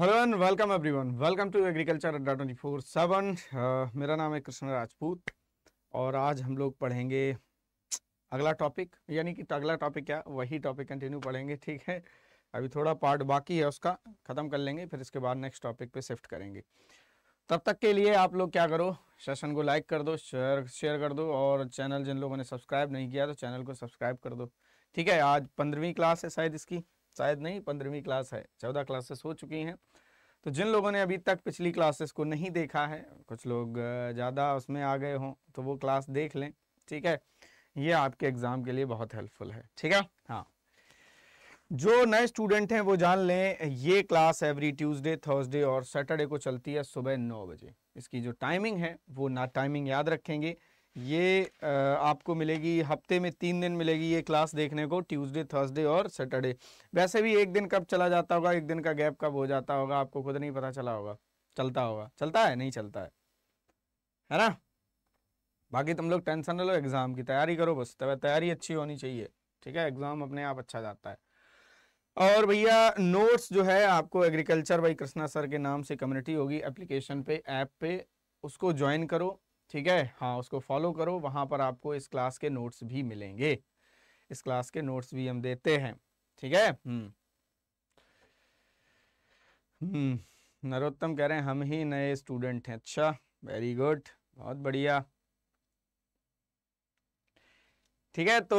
Hello and welcome everyone welcome to agriculture Adda twenty four seven मेरा नाम है कृष्ण राजपूत और आज हम लोग पढ़ेंगे अगला टॉपिक यानी कि अगला टॉपिक क्या वही टॉपिक कंटिन्यू पढ़ेंगे ठीक है अभी थोड़ा पार्ट बाकी है उसका ख़त्म कर लेंगे फिर इसके बाद नेक्स्ट टॉपिक पे शिफ्ट करेंगे तब तक के लिए आप लोग क्या करो सेशन को लाइक कर दो शेयर शेयर कर दो और चैनल जिन लोगों ने सब्सक्राइब नहीं किया तो चैनल को सब्सक्राइब कर दो ठीक है आज पंद्रहवीं क्लास है शायद इसकी शायद नहीं पंद्रहवीं क्लास है चौदह क्लासेस हो चुकी हैं तो जिन लोगों ने अभी तक पिछली क्लासेस को नहीं देखा है कुछ लोग ज़्यादा उसमें आ गए हों तो वो क्लास देख लें ठीक है ये आपके एग्ज़ाम के लिए बहुत हेल्पफुल है ठीक है हाँ जो नए स्टूडेंट हैं वो जान लें ये क्लास एवरी ट्यूसडे थर्सडे और सैटरडे को चलती है सुबह नौ बजे इसकी जो टाइमिंग है वो ना टाइमिंग याद रखेंगे ये आपको मिलेगी हफ्ते में तीन दिन मिलेगी ये क्लास देखने को ट्यूसडे थर्सडे और सैटरडे वैसे भी एक दिन कब चला जाता होगा एक दिन का गैप कब हो जाता होगा आपको खुद नहीं पता चला होगा चलता होगा चलता है नहीं चलता है है ना बाकी तुम लोग टेंशन न लो एग्ज़ाम की तैयारी करो बस तैयारी अच्छी होनी चाहिए ठीक है एग्ज़ाम अपने आप अच्छा जाता है और भैया नोट्स जो है आपको एग्रीकल्चर भाई कृष्णा सर के नाम से कम्युनिटी होगी एप्लीकेशन पे ऐप पे उसको ज्वाइन करो ठीक है हाँ उसको फॉलो करो वहाँ पर आपको इस क्लास के नोट्स भी मिलेंगे इस क्लास के नोट्स भी हम देते हैं ठीक है हम्म। हम्म, नरोत्तम कह रहे हैं हम ही नए स्टूडेंट हैं अच्छा वेरी गुड बहुत बढ़िया ठीक है तो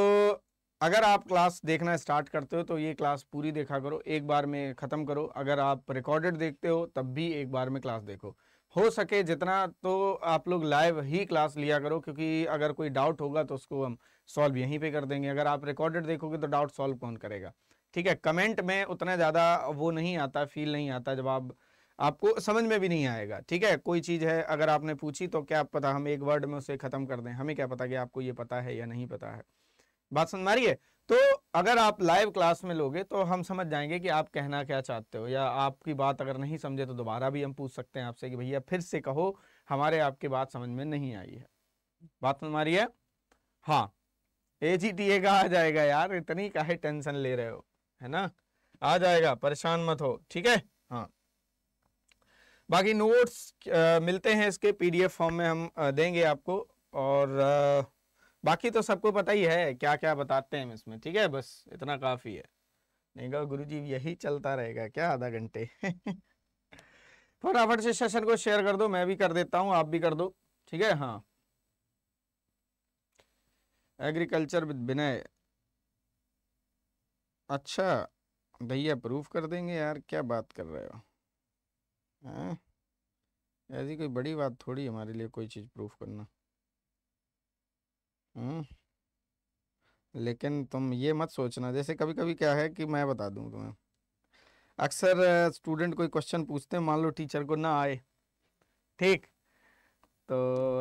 अगर आप क्लास देखना स्टार्ट करते हो तो ये क्लास पूरी देखा करो एक बार में ख़त्म करो अगर आप रिकॉर्डेड देखते हो तब भी एक बार में क्लास देखो हो सके जितना तो आप लोग लाइव ही क्लास लिया करो क्योंकि अगर कोई डाउट होगा तो उसको हम सॉल्व यहीं पे कर देंगे अगर आप रिकॉर्डेड देखोगे तो डाउट सॉल्व कौन करेगा ठीक है कमेंट में उतना ज़्यादा वो नहीं आता फील नहीं आता जब आप आपको समझ में भी नहीं आएगा ठीक है कोई चीज़ है अगर आपने पूछी तो क्या पता हम एक वर्ड में उसे ख़त्म कर दें हमें क्या पता कि आपको ये पता है या नहीं पता है बात समझ मारिए तो अगर आप लाइव क्लास में लोगे तो हम समझ जाएंगे कि आप कहना क्या चाहते हो या आपकी बात अगर नहीं समझे तो दोबारा भी हम पूछ सकते हैं आपसे कि भैया फिर से कहो हमारे आपकी बात समझ में नहीं आई है बात समझ है हाँ ए जी टी ए का आ जाएगा यार इतनी काहे टेंशन ले रहे हो है ना आ जाएगा परेशान मत हो ठीक है हाँ बाकी नोट्स मिलते हैं इसके पीडीएफ फॉर्म में हम देंगे आपको और आ, बाकी तो सबको पता ही है क्या क्या बताते हैं इसमें ठीक है बस इतना काफ़ी है नहीं कहा गुरु जी यही चलता रहेगा क्या आधा घंटे फटाफट से सेशन को शेयर कर दो मैं भी कर देता हूँ आप भी कर दो ठीक है हाँ एग्रीकल्चर विद विनय अच्छा भैया प्रूफ कर देंगे यार क्या बात कर रहे हो हाँ? ऐसी कोई बड़ी बात थोड़ी हमारे लिए कोई चीज़ प्रूफ करना हम्म। लेकिन तुम ये मत सोचना जैसे कभी कभी क्या है कि मैं बता दूँ तुम्हें अक्सर स्टूडेंट कोई क्वेश्चन पूछते हैं मान लो टीचर को ना आए ठीक तो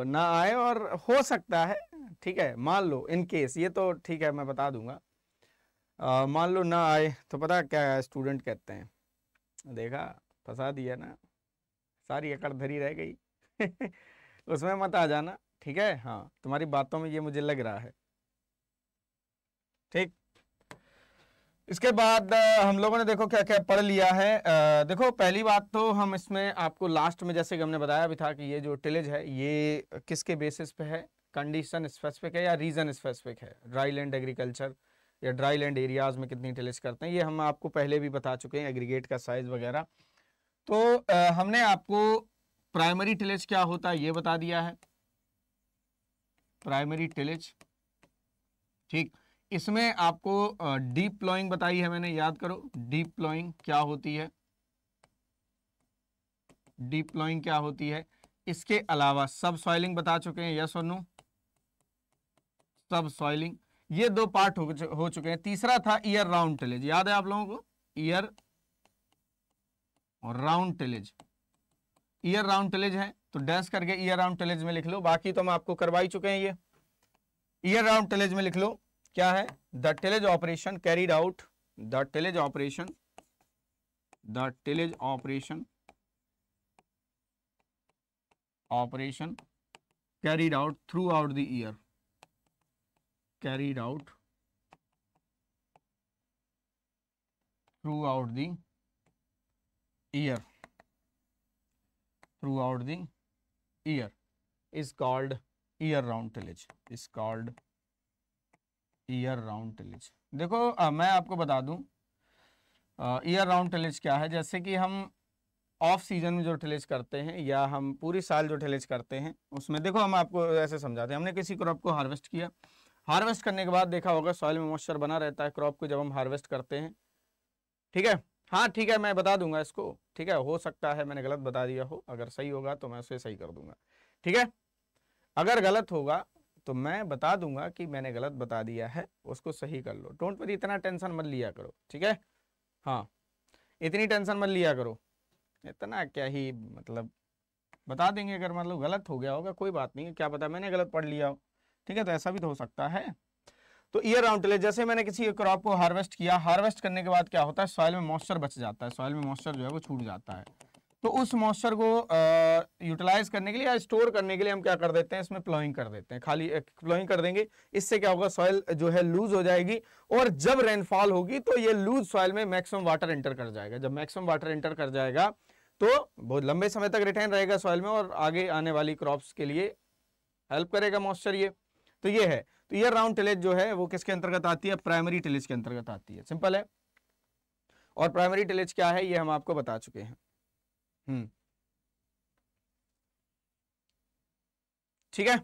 ना आए और हो सकता है ठीक है मान लो इन केस ये तो ठीक है मैं बता दूंगा मान लो ना आए तो पता क्या है स्टूडेंट कहते हैं देखा फंसा दिया ना सारी अकड़ धरी रह गई उसमें मत आ जाना ठीक है हाँ तुम्हारी बातों में ये मुझे लग रहा है ठीक इसके बाद हम लोगों ने देखो क्या क्या पढ़ लिया है आ, देखो पहली बात तो हम इसमें आपको लास्ट में जैसे कि हमने बताया भी था कि ये जो टिलेज है ये किसके बेसिस पे है कंडीशन स्पेसिफिक है या रीजन स्पेसिफिक है ड्राई लैंड एग्रीकल्चर या ड्राई लैंड एरियाज में कितनी टिलेज करते हैं ये हम आपको पहले भी बता चुके हैं एग्रीगेट का साइज वगैरह तो आ, हमने आपको प्राइमरी टिलेज क्या होता है ये बता दिया है प्राइमरी टेलेज ठीक इसमें आपको डीप प्लॉइंग बताई है मैंने याद करो डीप प्लॉइंग क्या होती है डीप प्लॉइंग क्या होती है इसके अलावा सब सॉइलिंग बता चुके हैं यस और नो सब सॉइलिंग ये दो पार्ट हो, हो चुके हैं तीसरा था ईयर राउंड टेलेज याद है आप लोगों को ईयर और round tillage year round tillage है तो डैश करके ईयर राउंड टेलेज में लिख लो बाकी तो हम आपको करवाई चुके हैं ये ईयर राउंड टेलेज में लिख लो क्या है the tillage operation carried out the tillage operation the tillage operation operation out out the year the out throughout the year throughout the year is called year round tillage is called year round tillage देखो आ, मैं आपको बता दूं year round tillage क्या है जैसे कि हम ऑफ सीजन में जो टिलेज करते हैं या हम पूरी साल जो टिलेज करते हैं उसमें देखो हम आपको ऐसे समझाते हैं हमने किसी क्रॉप को हार्वेस्ट किया हार्वेस्ट करने के बाद देखा होगा सॉइल में मॉइस्चर बना रहता है क्रॉप को जब हम हार्वेस्ट करते हैं ठीक है हाँ ठीक है मैं बता दूंगा इसको ठीक है हो सकता है मैंने गलत बता दिया हो अगर सही होगा तो मैं उसे सही कर दूंगा ठीक है अगर गलत होगा तो मैं बता दूंगा कि मैंने गलत बता दिया है उसको सही कर लो डोंट पर इतना टेंशन मत लिया करो ठीक है हाँ इतनी टेंशन मत लिया करो इतना क्या ही मतलब बता देंगे अगर मतलब गलत हो गया होगा कोई बात नहीं क्या पता मैंने गलत पढ़ लिया हो ठीक है तो ऐसा भी तो हो सकता है तो ईयर राउंड टिलेज जैसे मैंने किसी क्रॉप को हार्वेस्ट किया हार्वेस्ट करने के बाद क्या होता है सॉइल में मॉइस्चर बच जाता है सॉइल में मॉइस्चर जो है वो छूट जाता है तो उस मॉइस्चर को यूटिलाइज करने के लिए या स्टोर करने के लिए हम क्या कर देते हैं इसमें प्लोइंग कर देते हैं खाली प्लोइंग कर देंगे इससे क्या होगा सॉइल जो है लूज हो जाएगी और जब रेनफॉल होगी तो ये लूज सॉइल में मैक्सिमम वाटर एंटर कर जाएगा जब मैक्सिमम वाटर एंटर कर जाएगा तो बहुत लंबे समय तक रिटेन रहेगा सॉइल में और आगे आने वाली क्रॉप्स के लिए हेल्प करेगा मॉइस्चर ये तो ये है तो ईयर राउंड टिलेज जो है वो किसके अंतर्गत आती है प्राइमरी टिलेज के अंतर्गत आती है सिंपल है और प्राइमरी टिलेज क्या है ये हम आपको बता चुके हैं हम्म। ठीक है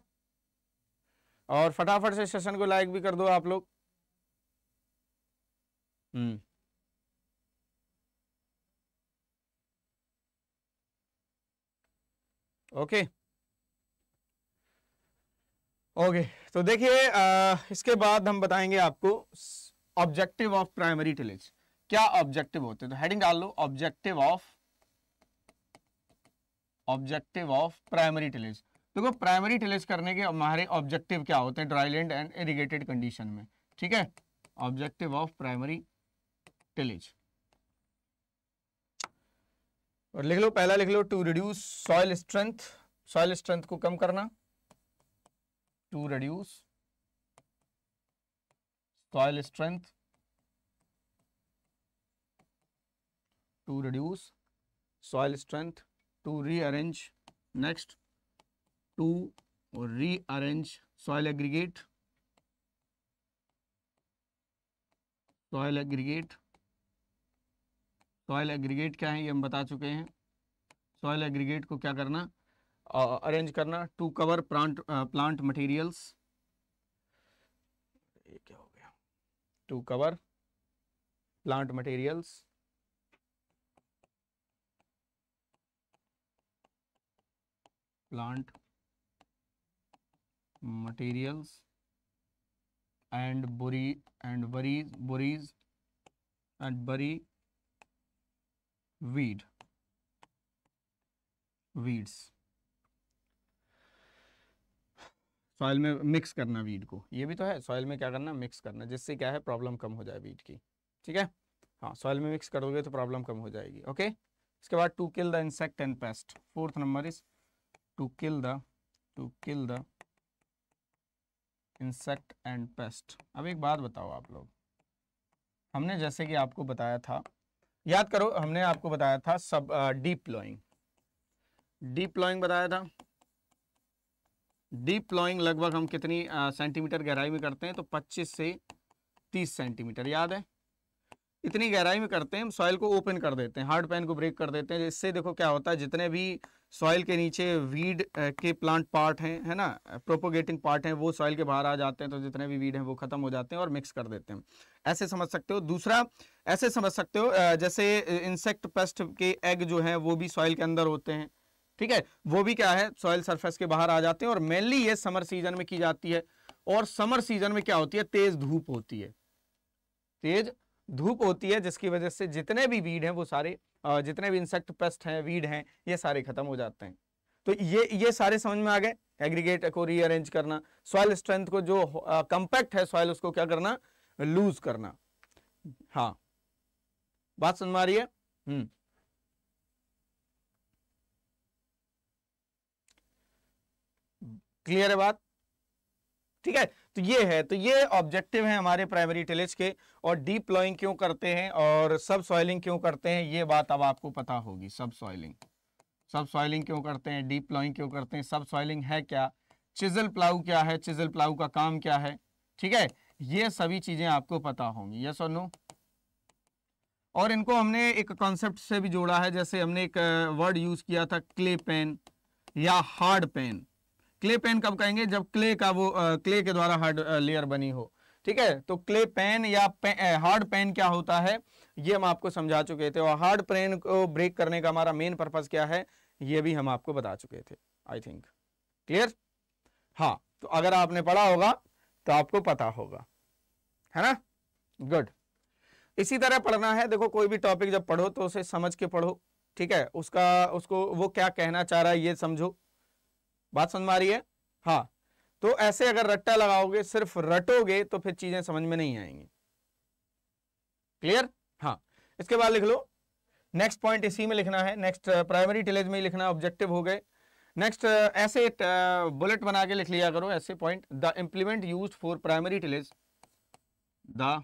और फटाफट से सेशन को लाइक भी कर दो आप लोग हम्म ओके ओके तो देखिए इसके बाद हम बताएंगे आपको ऑब्जेक्टिव ऑफ प्राइमरी टिलेज क्या ऑब्जेक्टिव होते हैं तो हेडिंग डाल लो objective of objective of primary tillage देखो प्राइमरी टिलेज करने के हमारे ऑब्जेक्टिव क्या होते हैं ड्राईलैंड एंड इरीगेटेड कंडीशन में ठीक है ऑब्जेक्टिव ऑफ प्राइमरी टिलेज और लिख लो पहला लिख लो to reduce soil strength soil strength को कम करना to reduce soil strength to reduce soil strength to rearrange next to rearrange soil aggregate soil aggregate soil aggregate क्या है ये हम बता चुके हैं सॉयल एग्रीगेट को क्या करना अरेंज करना to cover plant plant materials ये क्या हो गया to cover plant materials plant materials and bury and buries buries and bury weed weeds soil में मिक्स करना वीड को ये भी तो है सॉइल में क्या करना मिक्स करना जिससे क्या है प्रॉब्लम कम हो जाए वीड की ठीक है हाँ सॉइल में मिक्स करोगे तो प्रॉब्लम कम हो जाएगी ओके इसके बाद to kill the insect and pest fourth number is to kill the to kill the insect and pest अब एक बात बताओ आप लोग हमने जैसे कि आपको बताया था याद करो हमने आपको बताया था सब डीप प्लॉइंग डीप प्लॉइंग बताया था डीप प्लॉइंग लगभग हम कितनी सेंटीमीटर गहराई में करते हैं तो 25 से 30 सेंटीमीटर याद है इतनी गहराई में करते हैं हम सॉइल को ओपन कर देते हैं हार्ड पैन को ब्रेक कर देते हैं इससे देखो क्या होता है जितने भी सॉइल के नीचे वीड के प्लांट पार्ट हैं है ना प्रोपोगेटिंग पार्ट हैं वो सॉइल के बाहर आ जाते हैं तो जितने भी वीड हैं वो खत्म हो जाते हैं और मिक्स कर देते हैं ऐसे समझ सकते हो दूसरा ऐसे समझ सकते हो जैसे इंसेक्ट पेस्ट के एग जो हैं वो भी सॉइल के अंदर होते हैं ठीक है वो भी क्या है सॉइल सरफेस के बाहर आ जाते हैं और मेनली ये समर सीजन में की जाती है और समर सीजन में क्या होती है तेज धूप होती है तेज धूप होती है जिसकी वजह से जितने भी वीड हैं वो सारे जितने भी इंसेक्ट पेस्ट हैं वीड हैं ये सारे खत्म हो जाते हैं तो ये ये सारे समझ में आ गए एग्रीगेट को रीअरेंज करना सॉइल स्ट्रेंथ को जो कंपैक्ट है सॉइल उसको क्या करना लूज करना हाँ बात समझ में आ रही है हम्म क्लियर है बात ठीक है तो ये है तो ये ऑब्जेक्टिव है हमारे प्राइमरी टेलेज के और डीप प्लॉइंग क्यों करते हैं और सब सॉइलिंग क्यों करते हैं ये बात अब आपको पता होगी सब सॉइलिंग सब सॉइलिंग क्यों करते हैं डीप प्लॉइंग क्यों करते हैं सब सॉइलिंग है क्या चिजल प्लाऊ क्या है चिजल प्लाऊ का काम क्या है ठीक है ये सभी चीजें आपको पता होंगी यस और नो और इनको हमने एक कॉन्सेप्ट से भी जोड़ा है जैसे हमने एक वर्ड uh, यूज किया था क्ले पेन या हार्ड पेन क्ले पेन कब कहेंगे जब क्ले का वो आ, क्ले के द्वारा हार्ड लेयर बनी हो ठीक है तो क्ले पेन या पे, हार्ड पेन क्या होता है ये हम आपको समझा चुके थे और हार्ड पेन को ब्रेक करने का हमारा मेन पर्पज क्या है ये भी हम आपको बता चुके थे आई थिंक क्लियर हाँ तो अगर आपने पढ़ा होगा तो आपको पता होगा है ना गुड इसी तरह पढ़ना है देखो कोई भी टॉपिक जब पढ़ो तो उसे समझ के पढ़ो ठीक है उसका उसको वो क्या कहना चाह रहा है ये समझो बात समझ में आ रही है हाँ तो ऐसे अगर रट्टा लगाओगे सिर्फ रटोगे तो फिर चीजें समझ में नहीं आएंगी क्लियर हाँ इसके बाद लिख लो नेक्स्ट पॉइंट इसी में लिखना है नेक्स्ट प्राइमरी टेलेज में लिखना ऑब्जेक्टिव हो गए नेक्स्ट ऐसे बुलेट बना के लिख लिया करो ऐसे point the implement use for primary tillage the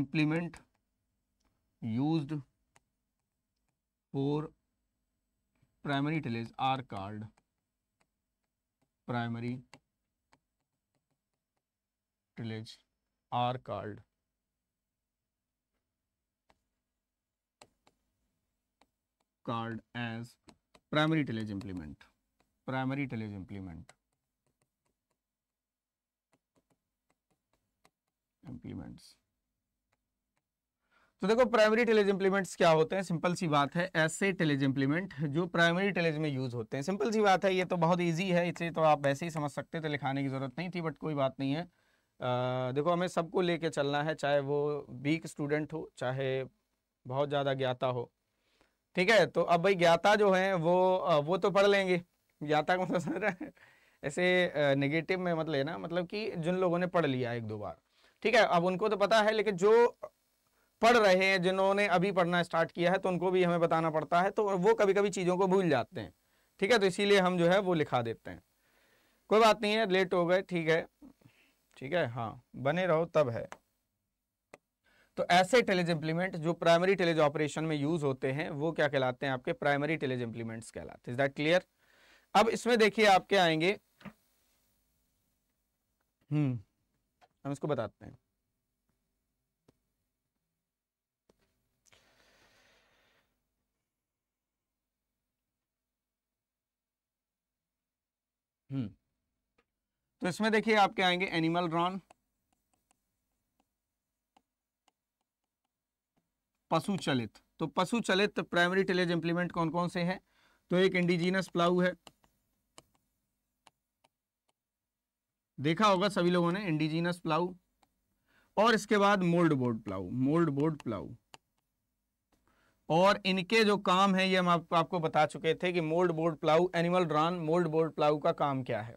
implement used for primary tillage are called primary tillage are called called as primary tillage implement primary tillage implement implements तो देखो प्राइमरी टेलेज इम्प्लीमेंट्स क्या होते हैं सिंपल सी बात है ऐसे tillage implement जो primary टेलेज में यूज होते हैं सिंपल सी बात है ये तो बहुत ईजी है इसे तो आप वैसे ही समझ सकते थे लिखाने की जरूरत नहीं थी बट कोई बात नहीं है आ, देखो हमें सबको लेके चलना है चाहे वो वीक स्टूडेंट हो चाहे बहुत ज़्यादा ज्ञाता हो ठीक है तो अब भाई ज्ञाता जो है वो वो तो पढ़ लेंगे ज्ञाता का मतलब समझ रहे हैं ऐसे नेगेटिव में मत मतलब लेना मतलब कि जिन लोगों ने पढ़ लिया एक दो बार ठीक है अब उनको तो पता है लेकिन जो पढ़ रहे हैं जिन्होंने अभी पढ़ना स्टार्ट किया है तो उनको भी हमें बताना पड़ता है तो वो कभी कभी चीज़ों को भूल जाते हैं ठीक है तो इसीलिए हम जो है वो लिखा देते हैं कोई बात नहीं है लेट हो गए ठीक है ठीक है हाँ बने रहो तब है तो ऐसे टेलेज इम्प्लीमेंट जो प्राइमरी टेलेज ऑपरेशन में यूज होते हैं वो क्या कहलाते हैं आपके प्राइमरी टेलेज इम्प्लीमेंट्स कहलाते हैं क्लियर अब इसमें देखिए आपके आएंगे हम्म हम इसको बताते हैं हम्म। तो इसमें देखिए आपके आएंगे एनिमल ड्रॉन पशु चलित तो पशु चलित प्राइमरी टेलेज इंप्लीमेंट कौन कौन से हैं तो एक इंडिजीनस प्लाऊ है देखा होगा सभी लोगों ने इंडिजीनस प्लाऊ और इसके बाद mould board plough mould board plough और इनके जो काम है ये हम आप, आपको बता चुके थे कि mould board plough animal drawn mould board plough का काम क्या है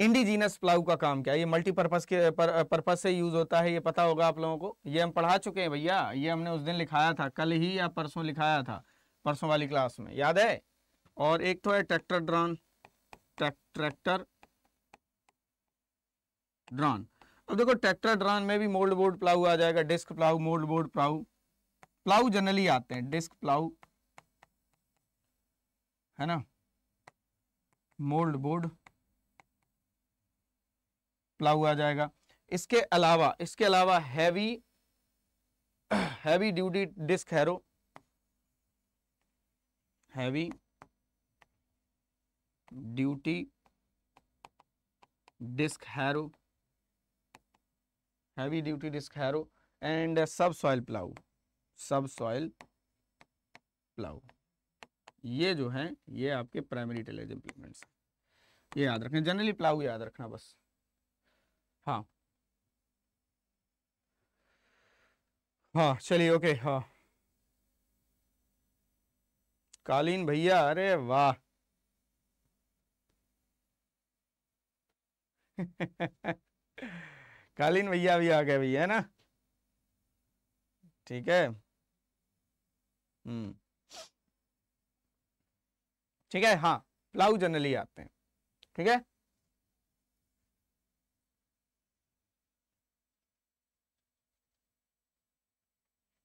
इंडिजीनस प्लाऊ का काम क्या है ये मल्टीपर्पज़ के पर्पज़ से यूज़ होता है ये पता होगा आप लोगों को ये हम पढ़ा चुके हैं भैया ये हमने उस दिन लिखाया था कल ही या परसों लिखाया था परसों वाली क्लास में याद है और एक तो है ट्रैक्टर ड्रॉन ट्रैक्टर ड्रॉन अब देखो ट्रैक्टर ड्रॉन में भी मोल्ड बोर्ड प्लाऊ आ जाएगा disc plough mould board plough plough generally आते हैं डिस्क प्लाउ है ना मोल्ड बोर्ड प्लाऊ आ जाएगा इसके अलावा इसके अलावा heavy heavy duty disc harrow heavy duty disc harrow heavy duty disc harrow and subsoil plough subsoil plough ये जो है ये आपके प्राइमरी टेलेज इम्प्लीमेंट्स ये याद रखना जनरली प्लाउ याद रखना बस हाँ हाँ चलिए ओके हाँ कालीन भैया अरे वाह कालीन भैया भी आ गए भैया है ना ठीक है हम्म। ठीक है हाँ प्लाउ जनरली आते हैं ठीक है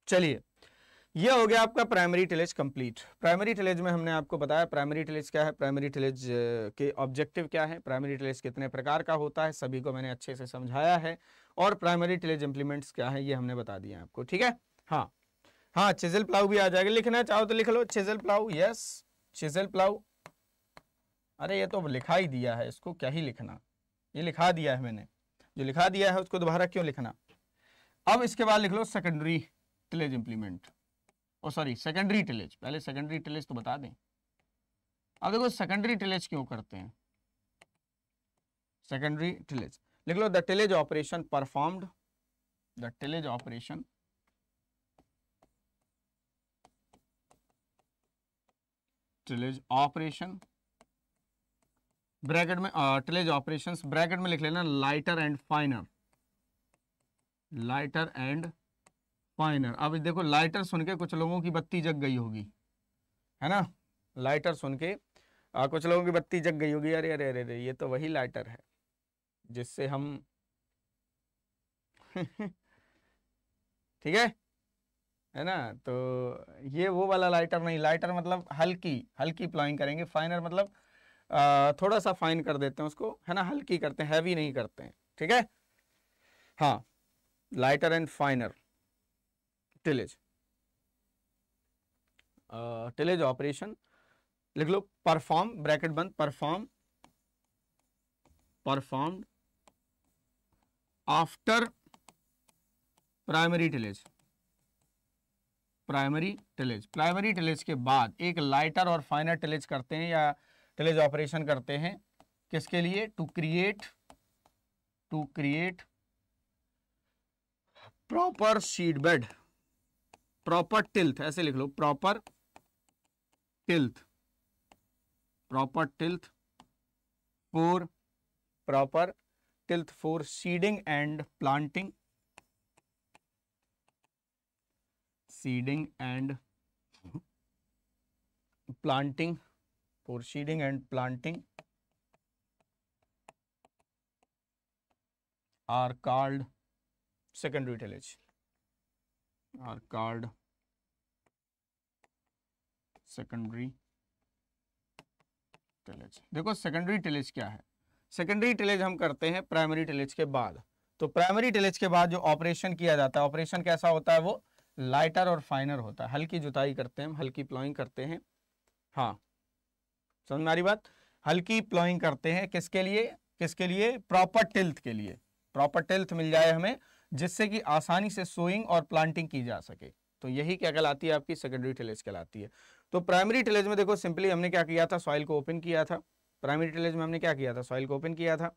चलिए यह हो गया आपका primary tillage complete primary tillage में हमने आपको बताया प्राइमरी टिलेज क्या है प्राइमरी टिलेज के ऑब्जेक्टिव क्या है प्राइमरी टिलेज कितने प्रकार का होता है सभी को मैंने अच्छे से समझाया है और प्राइमरी टिलेज इंप्लीमेंट्स क्या है ये हमने बता दिया आपको ठीक है हाँ हाँ चिजल प्लाउ भी आ जाएगा लिखना चाहो तो लिख लो chisel plough yes chisel plough अरे ये तो लिखा ही दिया है इसको क्या ही लिखना ये लिखा दिया है मैंने जो लिखा दिया है उसको दोबारा क्यों लिखना अब इसके बाद लिख लो secondary tillage implement oh sorry secondary tillage पहले सेकेंडरी टिलेज तो बता दें अब देखो सेकेंडरी टिलेज क्यों करते हैं सेकेंडरी टिलेज लिख लो the tillage operation performed the tillage operation tillage operation bracket में ट्रिलेज ऑपरेशन ब्रैकेट में लिख लेना lighter and finer lighter and finer अब देखो लाइटर सुन के कुछ लोगों की बत्ती जग गई होगी है ना लाइटर सुन के आ, कुछ लोगों की बत्ती जग गई होगी अरे अरे अरे अरे ये तो वही लाइटर है जिससे हम ठीक है है ना तो ये वो वाला लाइटर नहीं लाइटर मतलब हल्की हल्की प्लाइंग करेंगे फाइनर मतलब आ, थोड़ा सा फाइन कर देते हैं उसको है ना हल्की करते हैं हैवी नहीं करते हैं ठीक है हाँ lighter and finer tillage tillage operation लिख लो परफॉर्म ब्रैकेट बंद perform performed after primary tillage primary tillage primary tillage के बाद एक लाइटर और फाइनर टेलेज करते हैं या टेलेज ऑपरेशन करते हैं किसके लिए to create to create proper seed bed proper tilth ऐसे लिख लो proper tilth proper tilth for proper tilth for seeding and planting seeding and planting for seeding and planting are called secondary tillage are called secondary tillage देखो secondary tillage क्या है secondary tillage हम करते हैं primary tillage के बाद तो primary tillage के बाद जो ऑपरेशन किया जाता है ऑपरेशन कैसा होता है वो लाइटर और फाइनर होता है हल्की जुताई करते हैं हल्की प्लॉइंग करते हैं हाँ समझ में आ रही बात हल्की प्लॉइंग करते हैं किसके लिए किसके लिए प्रॉपर टिल्थ के लिए प्रॉपर टिल्थ मिल जाए हमें जिससे कि आसानी से सोइंग और प्लांटिंग की जा सके तो यही क्या कहलाती है आपकी सेकेंडरी टिलेज कहलाती है तो प्राइमरी टिलेज में देखो सिंपली हमने क्या किया था सॉइल को ओपन किया था प्राइमरी टिलेज में हमने क्या किया था सॉइल को ओपन किया था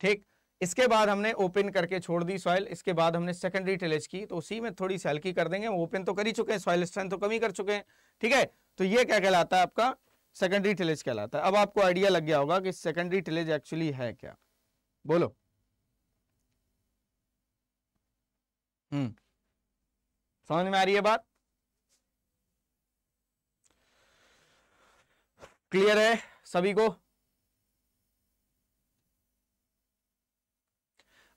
ठीक इसके बाद हमने ओपन करके छोड़ दी सॉइल इसके बाद हमने सेकेंडरी टिलेज की तो उसी में थोड़ी सी हल्की कर देंगे ओपन तो कर ही चुके हैं सॉइल स्ट्रेंथ तो कमी कर चुके हैं ठीक है तो ये क्या कहलाता है आपका सेकेंडरी टिलेज कहलाता है अब आपको आइडिया लग गया होगा कि सेकेंडरी टिलेज एक्चुअली है क्या बोलो हम्म समझ में आ रही है बात क्लियर है सभी को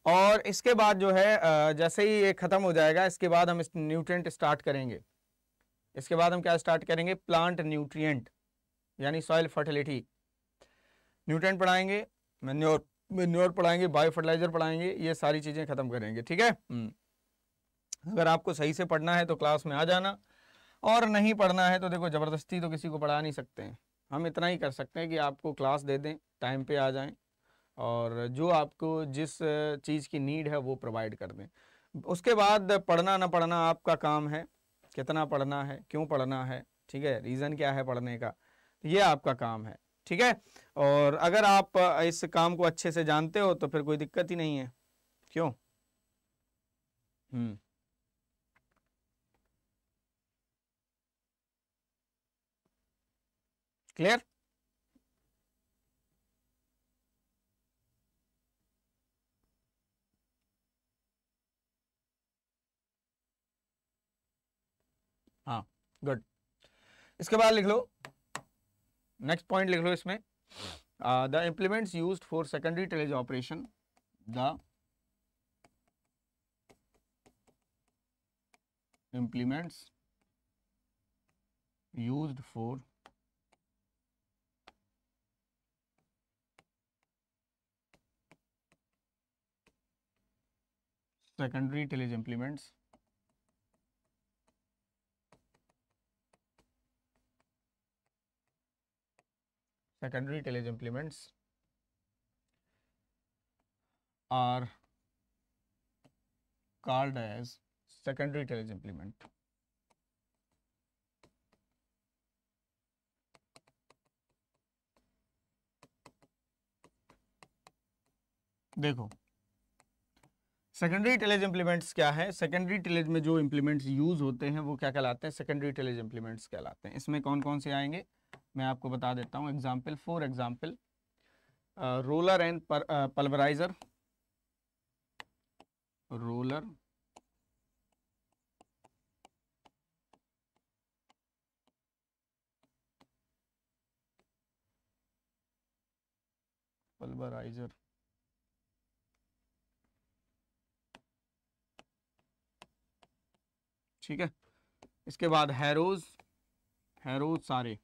और इसके बाद जो है जैसे ही ये ख़त्म हो जाएगा इसके बाद हम इस न्यूट्रिएंट स्टार्ट करेंगे इसके बाद हम क्या स्टार्ट करेंगे प्लांट न्यूट्रिएंट यानी सॉइल फर्टिलिटी न्यूट्रिएंट पढ़ाएंगे मेन्योर मेन्योर पढ़ाएंगे बायो फर्टिलाइजर पढ़ाएंगे ये सारी चीज़ें ख़त्म करेंगे ठीक है हम्म। अगर आपको सही से पढ़ना है तो क्लास में आ जाना और नहीं पढ़ना है तो देखो ज़बरदस्ती तो किसी को पढ़ा नहीं सकते हैं हम इतना ही कर सकते हैं कि आपको क्लास दे दें टाइम पे आ जाएं और जो आपको जिस चीज़ की नीड है वो प्रोवाइड कर दें उसके बाद पढ़ना ना पढ़ना आपका काम है कितना पढ़ना है क्यों पढ़ना है ठीक है रीज़न क्या है पढ़ने का ये आपका काम है ठीक है और अगर आप इस काम को अच्छे से जानते हो तो फिर कोई दिक्कत ही नहीं है क्यों हम्म क्लियर गुड इसके बाद लिख लो नेक्स्ट पॉइंट लिख लो इसमें the implements used for secondary tillage operation the implements use for secondary tillage implements secondary tailage implements are called as secondary tailage implement. देखो सेकेंडरी टेलेज इम्प्लीमेंट्स क्या है सेकेंडरी टेलेज में जो इम्प्लीमेंट्स यूज होते हैं वो क्या कहलाते हैं सेकेंडरी टेलेज इम्प्लीमेंट्स कहलाते हैं इसमें कौन कौन से आएंगे मैं आपको बता देता हूँ example for example roller and pulverizer roller pulverizer ठीक है इसके बाद हैरोज हैरोज सारे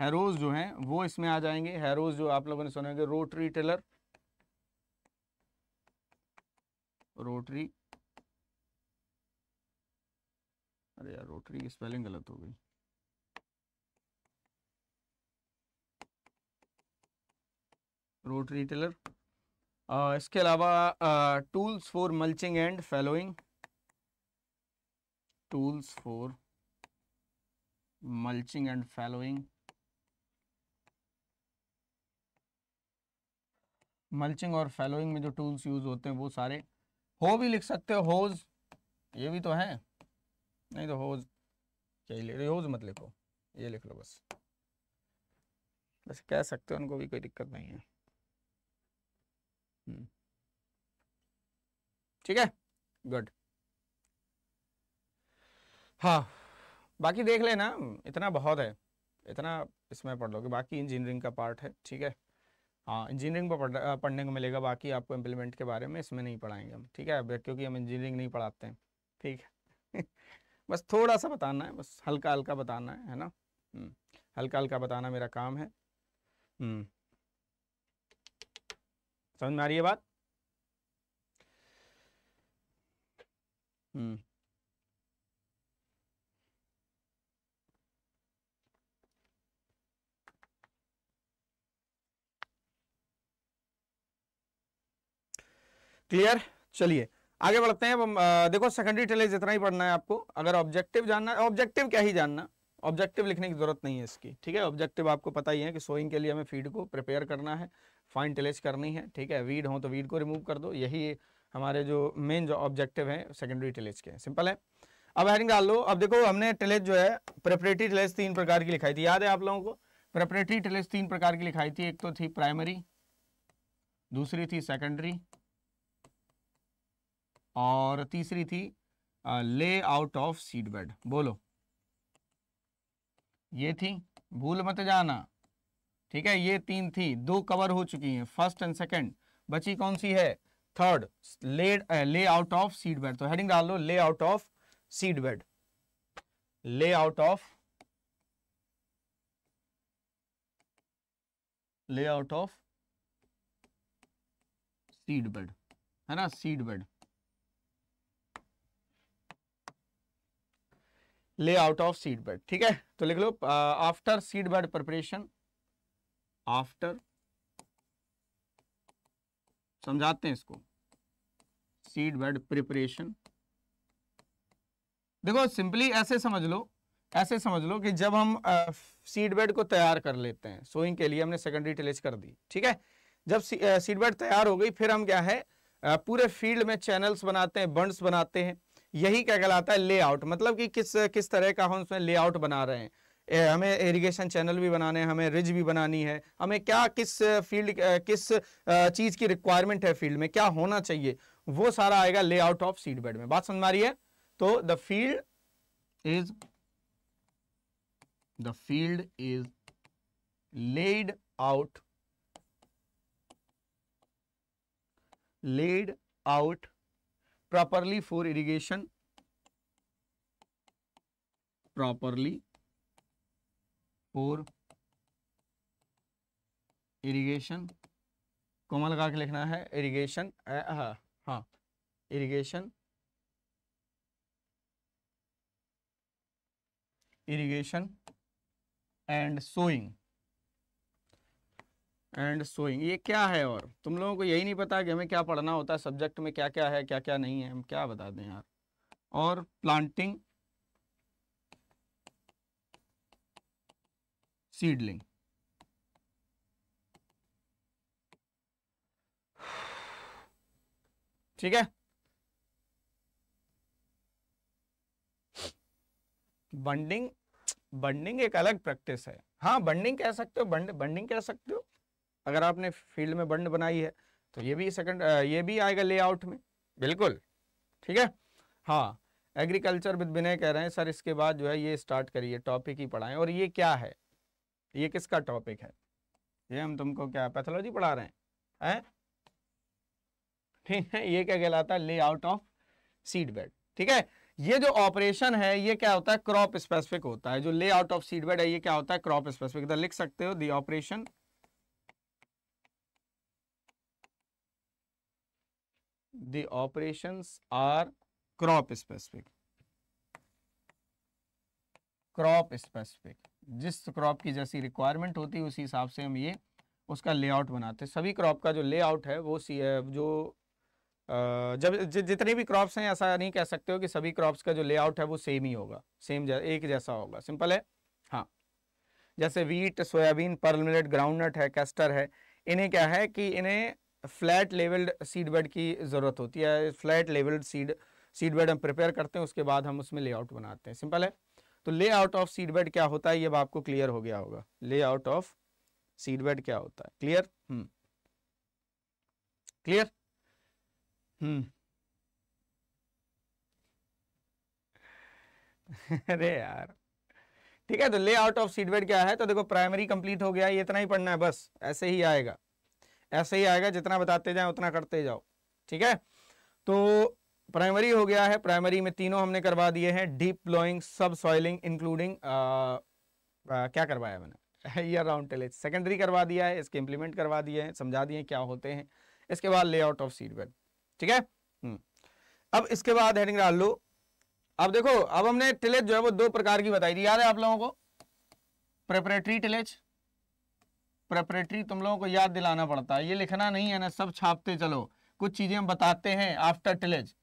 हैरोज जो हैं वो इसमें आ जाएंगे हैरोज जो आप लोगों ने सुना होगा रोटरी टेलर रोटरी अरे यार रोटरी की स्पेलिंग गलत हो गई रोटरी टेलर इसके अलावा tools for mulching and fallowing tools for mulching and fallowing mulching और फैलोइंग में जो टूल्स यूज होते हैं वो सारे हो भी लिख सकते हो होज ये भी तो है नहीं तो होज चाहिए होज मत लिखो ये लिख लो बस बस कह सकते हो उनको भी कोई दिक्कत नहीं है हम्म। ठीक है गुड हाँ बाकी देख लेना इतना बहुत है इतना इसमें पढ़ लो कि बाकी इंजीनियरिंग का पार्ट है ठीक है हाँ इंजीनियरिंग पढ़ पढ़ने को मिलेगा बाकी आपको इम्प्लीमेंट के बारे में इसमें नहीं पढ़ाएंगे हम ठीक है क्योंकि हम इंजीनियरिंग नहीं पढ़ाते हैं ठीक है बस थोड़ा सा बताना है बस हल्का हल्का बताना है है ना हम्म, हल्का हल्का बताना मेरा काम है हम्म, समझ में आ रही है बात हम्म क्लियर चलिए आगे बढ़ते हैं अब देखो सेकेंडरी टेलेज इतना ही पढ़ना है आपको अगर ऑब्जेक्टिव जानना है ऑब्जेक्टिव क्या ही जानना ऑब्जेक्टिव लिखने की जरूरत नहीं है इसकी ठीक है ऑब्जेक्टिव आपको पता ही है कि सोइंग के लिए हमें फीड को प्रिपेयर करना है फाइन टेलेज करनी है ठीक है वीड हो तो वीड को रिमूव कर दो यही हमारे जो मेन जो ऑब्जेक्टिव है सेकेंडरी टेलेज के सिंपल है अब हेडिंग डाल लो अब देखो हमने टेलेज जो है प्रेपरेटरी टेलेज तीन प्रकार की लिखाई थी याद है आप लोगों को प्रेपरेटरी टेलेज तीन प्रकार की लिखाई थी एक तो थी प्राइमरी दूसरी थी सेकेंडरी और तीसरी थी ले आउट ऑफ सीड बेड बोलो ये थी भूल मत जाना ठीक है ये तीन थी दो कवर हो चुकी हैं फर्स्ट एंड सेकंड बची कौन सी है third lay lay out of seed bed तो हेडिंग डाल लो lay out of seed bed lay out of lay out of seed bed है ना seed bed lay out of seed bed ठीक है तो लिख लो after seed bed preparation after समझाते हैं इसको सीड बेड प्रिपरेशन देखो सिंपली ऐसे समझ लो ऐसे समझ लो कि जब हम सीड बेड को तैयार कर लेते हैं सोइंग के लिए हमने सेकेंडरी टिलेज कर दी ठीक है जब सीड बेड तैयार हो गई फिर हम क्या है पूरे फील्ड में चैनल्स बनाते हैं बंड्स बनाते हैं यही क्या कहलाता है लेआउट मतलब कि किस किस तरह का हम उसमें लेआउट बना रहे हैं ए, हमें इरिगेशन चैनल भी बनाने हैं हमें रिज भी बनानी है हमें क्या किस फील्ड किस चीज़ की रिक्वायरमेंट है फील्ड में क्या होना चाहिए वो सारा आएगा लेआउट ऑफ सीड बेड में बात समझ आ रही है तो the field is the field is laid out laid out properly for irrigation properly for irrigation comma लगा के लिखना है इरिगेशन हाँ हाँ irrigation irrigation and sowing and sowing ये क्या है और तुम लोगों को यही नहीं पता कि हमें क्या पढ़ना होता है सब्जेक्ट में क्या क्या है क्या क्या नहीं है हम क्या बता दें यार और प्लांटिंग सीडलिंग ठीक है बंडिंग बंडिंग एक अलग प्रैक्टिस है हाँ बंडिंग कह सकते हो बंड बंडिंग कह सकते हो अगर आपने फील्ड में बंड बनाई है तो ये भी सेकंड ये भी आएगा लेआउट में बिल्कुल ठीक है हाँ एग्रीकल्चर विद विनय कह रहे हैं सर इसके बाद जो है ये स्टार्ट करिए टॉपिक ही पढ़ाएं और ये क्या है ये किसका टॉपिक है ये हम तुमको क्या पैथोलॉजी पढ़ा रहे हैं है ठीक है ये क्या कहलाता है लेआउट ऑफ सीड बेड ठीक है ये जो ऑपरेशन है ये क्या होता है क्रॉप स्पेसिफिक होता है जो लेआउट ऑफ सीड बेड है ये क्या होता है क्रॉप स्पेसिफिक लिख सकते हो the operation the operations are crop specific crop specific जिस क्रॉप की जैसी रिक्वायरमेंट होती है उसी हिसाब से हम ये उसका लेआउट बनाते हैं सभी क्रॉप का जो लेआउट है वो सी जो जब जितने भी क्रॉप्स हैं ऐसा नहीं कह सकते हो कि सभी क्रॉप्स का जो लेआउट है वो सेम ही होगा सेम जै, एक जैसा होगा सिंपल है हाँ जैसे वीट सोयाबीन पर्ल ग्राउंडनट है कैस्टर है इन्हें क्या है कि इन्हें फ्लैट लेवल्ड सीड बेड की ज़रूरत होती है flat levelled seed seed bed हम प्रिपेयर करते हैं उसके बाद हम उसमें लेआउट बनाते हैं सिंपल है तो लेआउट ऑफ सीड बेड क्या होता है ये अब आपको क्लियर हो गया होगा लेआउट ऑफ सीड बेड क्या होता है क्लियर हम्म क्लियर हम्म अरे यार ठीक है तो लेआउट ऑफ सीड बेड क्या है तो देखो प्राइमरी कंप्लीट हो गया ये इतना ही पढ़ना है बस ऐसे ही आएगा ऐसे ही आएगा जितना बताते जाए उतना करते जाओ ठीक है तो प्राइमरी हो गया है प्राइमरी में तीनों हमने करवा दिए हैं deep ploughing subsoiling including क्या करवाया मैंने राउंड टेलेज सेकेंडरी करवा दिया है इसके इंप्लीमेंट करवा दिए हैं समझा दिए क्या होते हैं इसके बाद लेआउट ऑफ सीड बेड ठीक है हम्म। अब इसके बाद हेडिंग डाल लो अब देखो अब हमने टिलेज जो है वो दो प्रकार की बताई थी याद है आप लोगों को प्रेपरेटरी टिलेज प्रेपरेटरी तुम लोगों को याद दिलाना पड़ता है ये लिखना नहीं है ना सब छापते चलो कुछ चीजें हम बताते हैं after tillage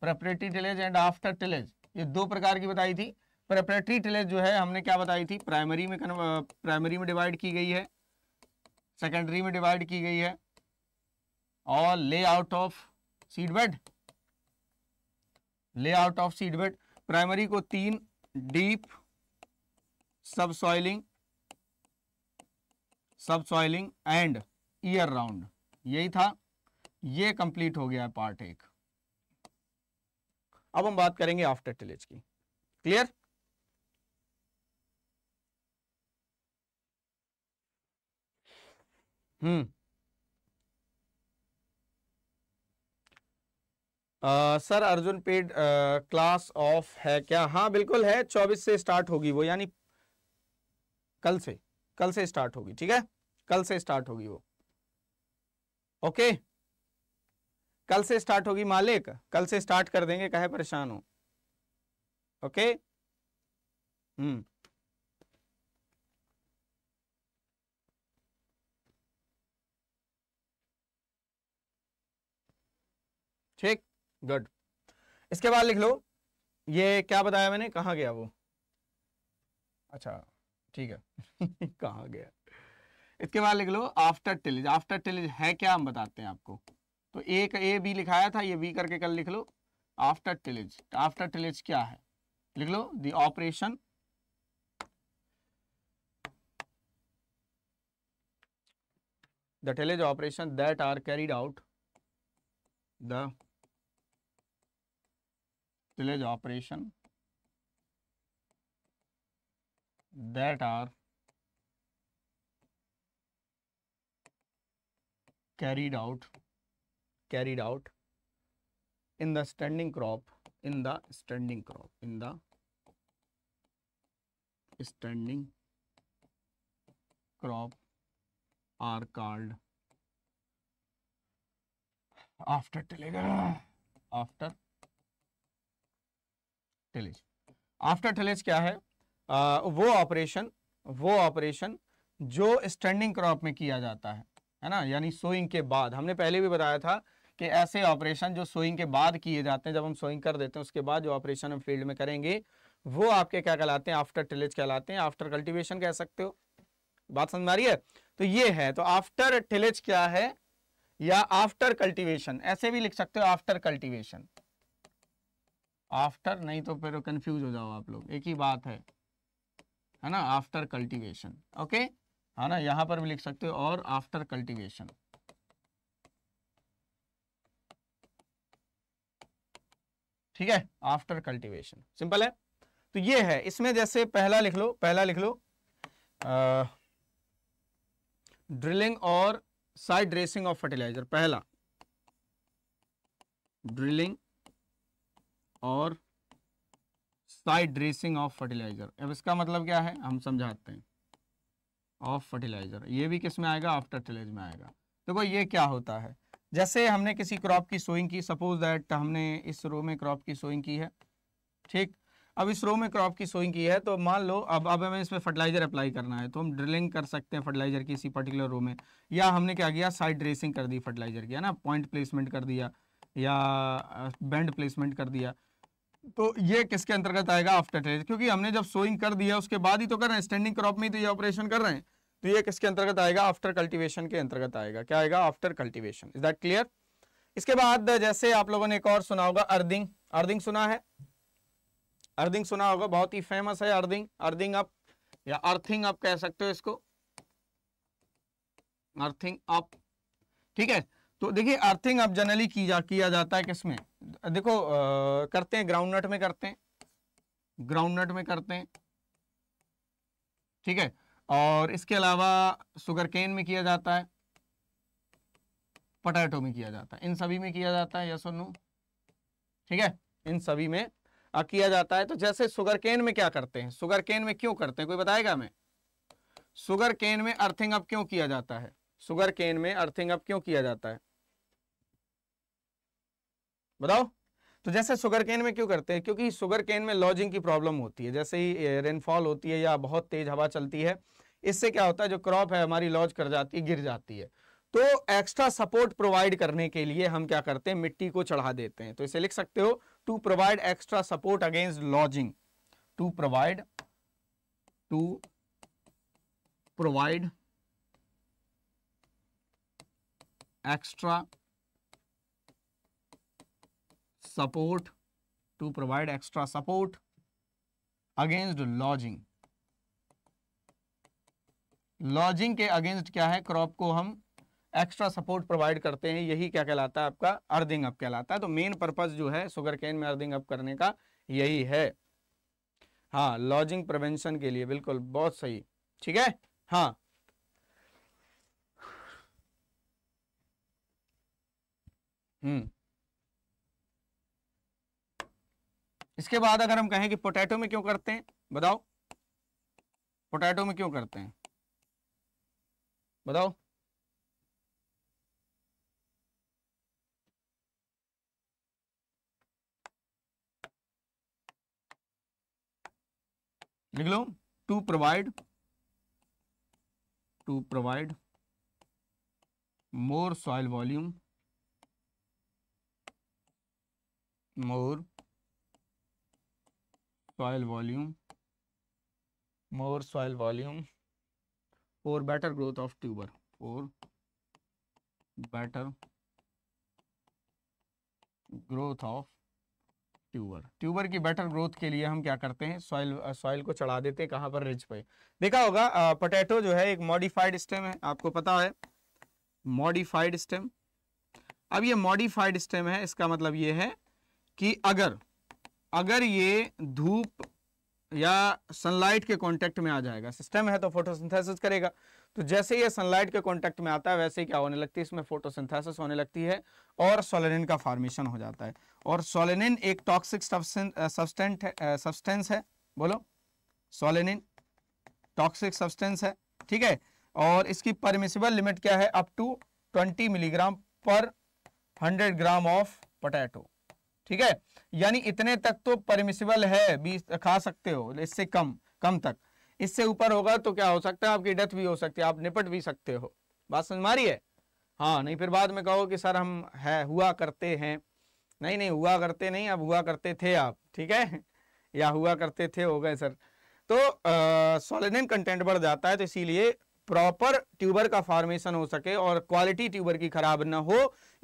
preparatory tillage and after tillage ये दो प्रकार की बताई थी प्रेपरेटरी टिलेज जो है हमने क्या बताई थी प्राइमरी में प्राइमरी में डिवाइड की गई है सेकेंडरी में डिवाइड की गई है और ले आउट ऑफ सीडबेड ले आउट ऑफ सीडबेड प्राइमरी को तीन डीप सब सॉइलिंग सब सॉइलिंग एंड ईयर राउंड यही था ये कंप्लीट हो गया है पार्ट एक अब हम बात करेंगे आफ्टर टिलेज की क्लियर हम्म sir Arjun paid class off है क्या हाँ बिल्कुल है चौबीस से स्टार्ट होगी वो यानी कल से कल से स्टार्ट होगी ठीक है कल से स्टार्ट होगी वो ओके कल से स्टार्ट होगी मालिक कल से स्टार्ट कर देंगे कहे परेशान हो ओके हम्म ठीक गुड इसके बाद लिख लो ये क्या बताया मैंने कहा गया वो अच्छा ठीक है कहा गया इसके बाद लिख लो आफ्टर टिलेज आफ्टर टिलेज है क्या हम बताते हैं आपको तो ए का ए बी लिखाया था ये बी करके कल लिख लो आफ्टर टिलेज आफ्टर टिलेज क्या है लिख लो the operation the tillage operation that are carried out the operation that are carried out carried out in the standing crop in the standing crop in the standing crop are called after tillage after tillage after tillage kya hai वो operation वो operation जो standing crop में किया जाता है है ना यानी सोइंग के बाद हमने पहले भी बताया था कि ऐसे ऑपरेशन जो सोइंग के बाद किए जाते हैं जब हम सोइंग कर देते हैं उसके बाद जो ऑपरेशन हम फील्ड में करेंगे वो आपके क्या कहलाते हैं आफ्टर टिलेज कहलाते हैं आफ्टर कल्टिवेशन कह सकते हो बात समझ आ रही है तो ये है तो आफ्टर टिलेज क्या है या आफ्टर कल्टिवेशन ऐसे भी लिख सकते हो आफ्टर कल्टिवेशन आफ्टर नहीं तो फिर कंफ्यूज हो जाओ आप लोग एक ही बात है है ना आफ्टर कल्टीवेशन ओके है ना यहां पर भी लिख सकते हो और आफ्टर कल्टीवेशन ठीक है आफ्टर कल्टीवेशन सिंपल है तो ये है इसमें जैसे पहला लिख लो पहला लिख लो ड्रिलिंग और साइड ड्रेसिंग ऑफ फर्टिलाइजर पहला ड्रिलिंग और बाय ड्रेसिंग ऑफ फर्टिलाइजर अब इसका मतलब क्या है हम समझाते हैं ऑफ फर्टिलाइजर ये भी किस में आएगा आफ्टर टिलेज में आएगा देखो तो ये क्या होता है जैसे हमने किसी क्रॉप की सोइंग की सपोज दैट हमने इस रो में क्रॉप की सोइंग की है ठीक अब इस रो में क्रॉप की सोइंग की है तो मान लो अब अब हमें इसमें फर्टिलाइजर अप्लाई करना है तो हम ड्रिलिंग कर सकते हैं फर्टिलाइजर की इसी पर्टिकुलर रो में या हमने क्या किया साइड ड्रेसिंग कर दी फर्टिलाइजर की है ना पॉइंट प्लेसमेंट कर दिया या बैंड प्लेसमेंट कर दिया तो ये किसके अंतर्गत आएगा आफ्टर ट्रेड क्योंकि हमने जब सोइंग कर दिया उसके बाद ही तो कर रहे हैं स्टैंडिंग क्रॉप में ही तो ये ऑपरेशन कर रहे हैं तो ये किसके अंतर्गत आएगा आफ्टर कल्टीवेशन के अंतर्गत आएगा क्या आएगा after cultivation is that clear इसके बाद जैसे आप लोगों ने एक और सुना होगा अर्दिंग अर्दिंग सुना है अर्दिंग सुना होगा बहुत ही फेमस है अर्दिंग अर्दिंग अप या अर्थिंग अप कह सकते हो इसको अर्थिंग अप ठीक है तो देखिए अर्थिंग अब जनरली की जा किया जाता है किसमें देखो आ, करते हैं ग्राउंड नट में करते हैं ग्राउंड नट में करते हैं ठीक है और इसके अलावा सुगर केन में किया जाता है पटेटो में किया जाता है इन सभी में किया जाता है यस और ठीक है इन सभी में आ, किया जाता है तो जैसे सुगर केन में क्या करते हैं सुगर केन में क्यों करते हैं कोई बताएगा हमें सुगर केन में अर्थिंग अप क्यों किया जाता है सुगर केन में अर्थिंग अप क्यों किया जाता है बताओ तो जैसे शुगर केन में क्यों करते हैं क्योंकि शुगर केन में लॉजिंग की प्रॉब्लम होती है जैसे ही रेनफॉल होती है या बहुत तेज हवा चलती है इससे क्या होता है जो क्रॉप है हमारी लॉज कर जाती है गिर जाती है तो एक्स्ट्रा सपोर्ट प्रोवाइड करने के लिए हम क्या करते हैं मिट्टी को चढ़ा देते हैं तो इसे लिख सकते हो to provide extra support against lodging to provide to provide extra support to provide extra support against lodging lodging के अगेंस्ट क्या है क्रॉप को हम एक्स्ट्रा सपोर्ट प्रोवाइड करते हैं यही क्या कहलाता है आपका अर्दिंग अप कहलाता है तो मेन पर्पज जो है सुगर केन में अर्दिंग अप करने का यही है हाँ लॉजिंग प्रिवेंशन के लिए बिल्कुल बहुत सही ठीक है हाँ हम्म इसके बाद अगर हम कहें कि पोटैटो में क्यों करते हैं बताओ पोटैटो में क्यों करते हैं बताओ लिख लो to provide to provide more soil volume more soil volume more soil volume for better growth of tuber for better growth of tuber tuber की बेटर ग्रोथ के लिए हम क्या करते हैं सॉइल सॉइल uh, को चढ़ा देते हैं कहाँ पर रिज पे देखा होगा पोटैटो uh, जो है एक मॉडिफाइड स्टेम है आपको पता है मॉडिफाइड स्टेम अब ये मॉडिफाइड स्टेम है इसका मतलब ये है कि अगर अगर ये धूप या सनलाइट के कांटेक्ट में आ जाएगा सिस्टम है तो फोटोसिंथेसिस करेगा तो जैसे ये सनलाइट के कांटेक्ट में आता है वैसे ही क्या होने लगती है इसमें फोटोसिंथेसिस होने लगती है और सोलेनिन का फॉर्मेशन हो जाता है और सोलेनिन एक टॉक्सिक सब्सटेंट सब्सटेंस है बोलो सोलेनिन टॉक्सिक सब्सटेंस है ठीक है और इसकी परमिसिबल लिमिट क्या है up to twenty milligram per hundred gram of potato ठीक है यानी इतने तक तो परमिशिबल है बीस खा सकते हो इससे कम कम तक इससे ऊपर होगा तो क्या हो सकता है आपकी डेथ भी हो सकती है आप निपट भी सकते हो बात समझ मारी है हाँ नहीं फिर बाद में कहो कि सर हम है हुआ करते हैं नहीं नहीं हुआ करते नहीं अब हुआ करते थे आप ठीक है या हुआ करते थे हो गए सर तो सोलिनिन कंटेंट बढ़ जाता है तो इसीलिए प्रॉपर ट्यूबर का फॉर्मेशन हो सके और क्वालिटी ट्यूबर की खराब ना हो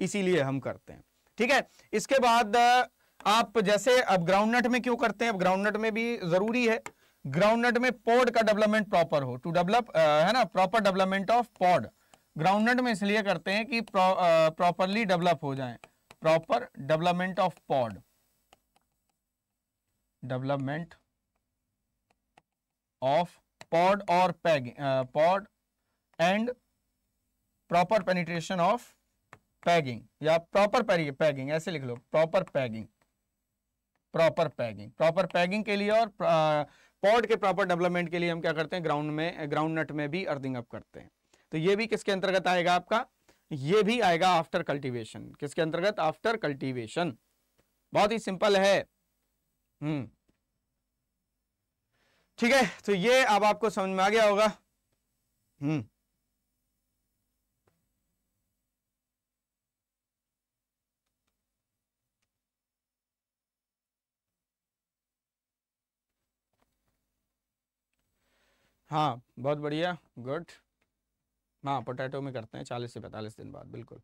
इसीलिए हम करते हैं ठीक है इसके बाद आप जैसे अब ग्राउंडनट में क्यों करते हैं अब नट में भी जरूरी है ग्राउंड नट में पॉड का डेवलपमेंट प्रॉपर हो टू डेवलप है ना proper development of pod groundnut में इसलिए करते हैं कि प्रॉपरली डेवलप हो जाए proper development of pod development of pod और peg pod and proper penetration of pegging या प्रॉपर पैगिंग ऐसे लिख लो proper pegging proper pegging proper pegging के लिए और पॉड के प्रॉपर डेवलपमेंट के लिए हम क्या करते हैं ग्राउंड में ग्राउंड नट में भी अर्थिंग अप करते हैं तो ये भी किसके अंतर्गत आएगा आपका ये भी आएगा आफ्टर कल्टीवेशन किसके अंतर्गत आफ्टर कल्टीवेशन बहुत ही सिंपल है हम्म ठीक है तो ये अब आपको समझ में आ गया होगा हम्म हाँ बहुत बढ़िया गुड हाँ पोटैटो में करते हैं चालीस से पैंतालीस दिन बाद बिल्कुल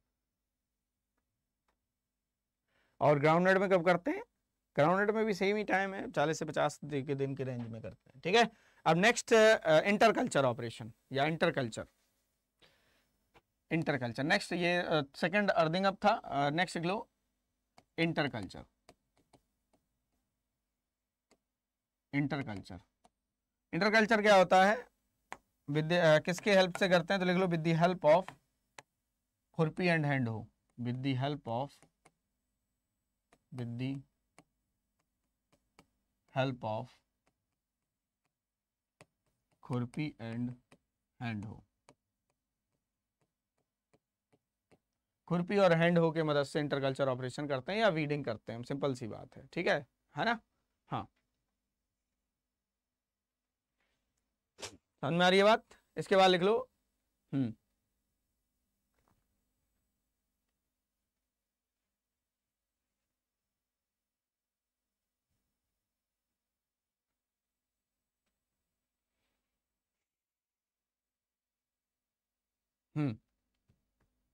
और ग्राउंडनट में कब करते हैं ग्राउंडनट में भी सेम ही टाइम है चालीस से पचास के दिन के रेंज में करते हैं ठीक है अब नेक्स्ट इंटरकल्चर ऑपरेशन या इंटरकल्चर इंटरकल्चर नेक्स्ट ये सेकंड अर्थिंग अप था नेक्स्ट ग्लो इंटरकल्चर इंटरकल्चर इंटरकल्चर क्या होता है विद किसके हेल्प से करते हैं तो लिख लो विद दी हेल्प ऑफ खुरपी and hand hoe with the help of with the help of खुरपी एंड हैंड हो खुरपी और हैंड हो के मदद से इंटरकल्चर ऑपरेशन करते हैं या वीडिंग करते हैं सिंपल सी बात है ठीक है है ना हाँ समझ में आ रही है बात इसके बाद लिख लो हम्म हम्म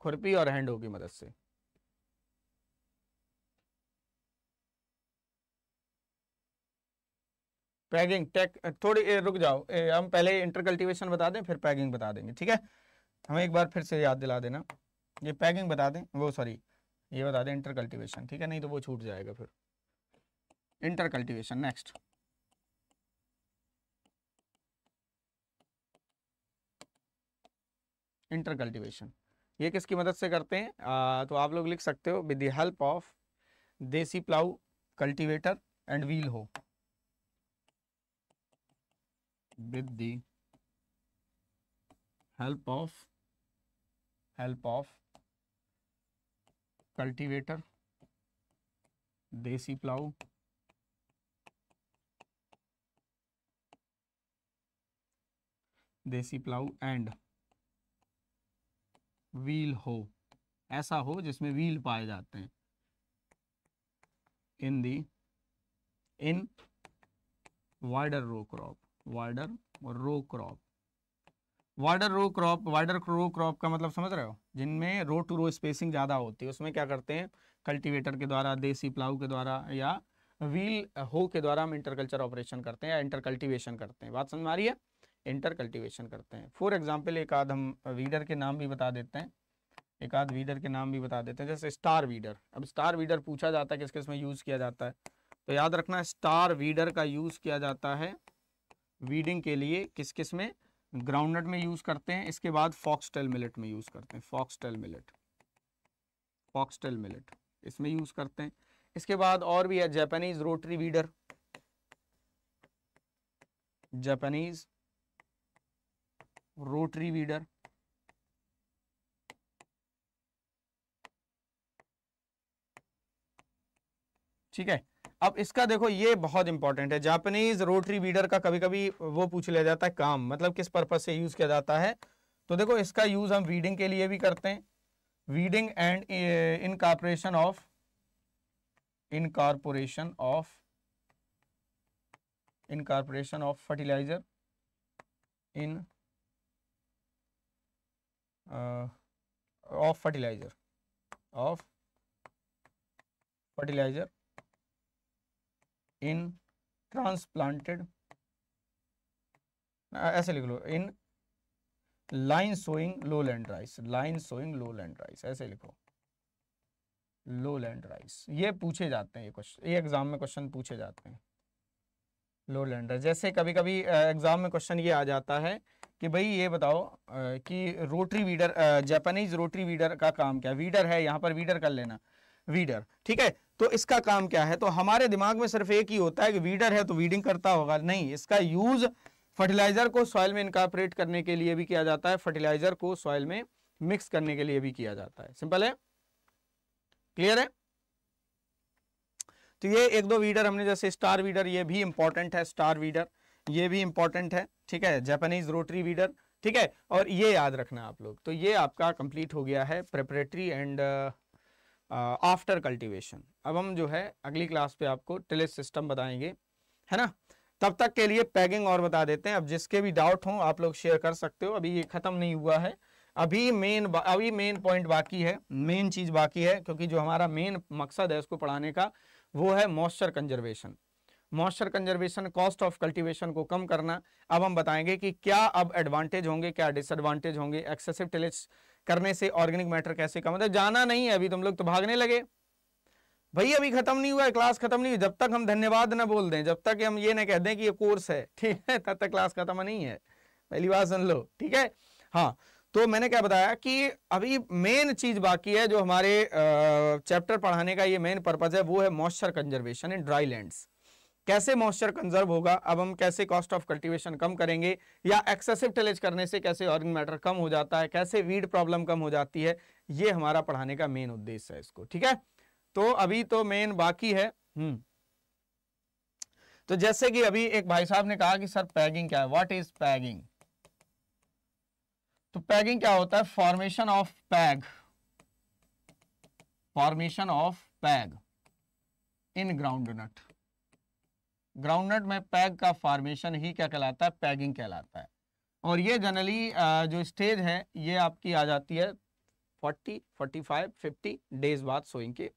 खुरपी और हैंडो की मदद से पैगिंग टेक थोड़ी ए, रुक जाओ ए, हम पहले इंटरकल्टिवेशन बता दें फिर पैगिंग बता देंगे ठीक है हमें एक बार फिर से याद दिला देना ये पैगिंग बता दें वो सॉरी ये बता दें इंटरकल्टिवेशन ठीक है नहीं तो वो छूट जाएगा फिर इंटरकल्टिवेशन नेक्स्ट इंटरकल्टिवेशन ये किसकी मदद से करते हैं आ, तो आप लोग लिख सकते हो विद द हेल्प ऑफ देसी plough cultivator and wheel hoe with the help of help of cultivator desi plow देसी प्लाउ एंड व्हील हो ऐसा हो जिसमें व्हील पाए जाते हैं in the in wider row crop wider row crop wider row crop wider row crop का मतलब समझ रहे हो जिनमें रो टू रो स्पेसिंग ज़्यादा होती है उसमें क्या करते हैं कल्टीवेटर के द्वारा देसी प्लाउ के द्वारा या व्हील हो के द्वारा हम इंटरकल्चर ऑपरेशन करते हैं या इंटर कल्टिवेशन करते हैं बात समझ में आ रही है इंटर कल्टिवेशन करते हैं फॉर एग्जाम्पल एक आध हम वीडर के नाम भी बता देते हैं एक आध वीडर के नाम भी बता देते हैं जैसे स्टार वीडर अब स्टार वीडर पूछा जाता है किस किस में यूज़ किया जाता है तो याद रखना स्टार वीडर का यूज़ किया जाता है वीडिंग के लिए किस किस में ग्राउंडनट में यूज करते हैं इसके बाद फॉक्सटेल मिलेट में यूज करते हैं फॉक्सटेल मिलेट फॉक्सटेल मिलेट इसमें यूज करते हैं इसके बाद और भी है Japanese rotary weeder Japanese rotary weeder ठीक है अब इसका देखो ये बहुत इंपॉर्टेंट है जापानीज रोटरी वीडर का कभी कभी वो पूछ लिया जाता है काम मतलब किस पर्पज से यूज किया जाता है तो देखो इसका यूज हम वीडिंग के लिए भी करते हैं weeding and incorporation of incorporation of incorporation of fertilizer in of fertilizer of fertilizer in transplanted ऐसे लिख लो in line sowing lowland rice line sowing lowland rice ऐसे लिखो लो लैंड राइस ये पूछे जाते हैं ये क्वेश्चन ये एग्जाम में क्वेश्चन पूछे जाते हैं लो लैंड राइस जैसे कभी कभी एग्जाम में क्वेश्चन ये आ जाता है कि भाई ये बताओ कि rotary weeder Japanese rotary weeder का काम क्या वीडर है यहाँ पर वीडर कर लेना वीडर ठीक है तो इसका काम क्या है तो हमारे दिमाग में सिर्फ एक ही होता है कि वीडर है तो वीडिंग करता होगा नहीं इसका यूज फर्टिलाइजर को सॉइल में इनकॉपरेट करने के लिए भी किया जाता है फर्टिलाइजर को सॉइल में मिक्स करने के लिए भी किया जाता है सिंपल है क्लियर है तो ये एक दो वीडर हमने जैसे स्टार वीडर ये भी इंपॉर्टेंट है स्टार वीडर ये भी इंपॉर्टेंट है ठीक है जापानीज रोटरी वीडर ठीक है और ये याद रखना आप लोग तो ये आपका कंप्लीट हो गया है प्रेपरेटरी एंड आफ्टर कल्टीवेशन अब हम जो है अगली क्लास पे आपको टिलेज सिस्टम बताएंगे है ना तब तक के लिए पैगिंग और बता देते हैं अब जिसके भी डाउट हो आप लोग शेयर कर सकते हो अभी ये खत्म नहीं हुआ है अभी मेन अभी मेन पॉइंट बाकी है मेन चीज बाकी है क्योंकि जो हमारा मेन मकसद है उसको पढ़ाने का वो है moisture conservation moisture conservation cost of cultivation को कम करना अब हम बताएंगे कि क्या अब एडवांटेज होंगे क्या डिसएडवांटेज होंगे एक्सेसिव टिलेज करने से ऑर्गेनिक मैटर कैसे कम है जाना नहीं है अभी तुम लोग तो भागने लगे भाई अभी खत्म नहीं हुआ है क्लास खत्म नहीं हुई जब तक हम धन्यवाद ना बोल दें जब तक हम ये ना कह दें कि ये कोर्स है ठीक है तब तक क्लास खत्म नहीं है पहली बात सुन लो ठीक है हाँ तो मैंने क्या बताया कि अभी मेन चीज बाकी है जो हमारे चैप्टर पढ़ाने का ये मेन पर्पज है वो है moisture conservation in dry lands कैसे मॉइस्चर कंजर्व होगा अब हम कैसे कॉस्ट ऑफ कल्टीवेशन कम करेंगे या एक्सेसिव टलेज करने से कैसे ऑर्गन मैटर कम हो जाता है कैसे वीड प्रॉब्लम कम हो जाती है ये हमारा पढ़ाने का मेन उद्देश्य है इसको ठीक है तो अभी तो मेन बाकी है हम्म तो जैसे कि अभी एक भाई साहब ने कहा कि सर पैगिंग क्या है वॉट इज पैगिंग तो पैगिंग क्या होता है formation of peg formation of peg in groundnut groundnut में पैग का फॉर्मेशन ही क्या कहलाता है पैगिंग कहलाता है और ये जनरली जो स्टेज है ये आपकी आ जाती है 40, 45, 50 डेज बाद सोइंग के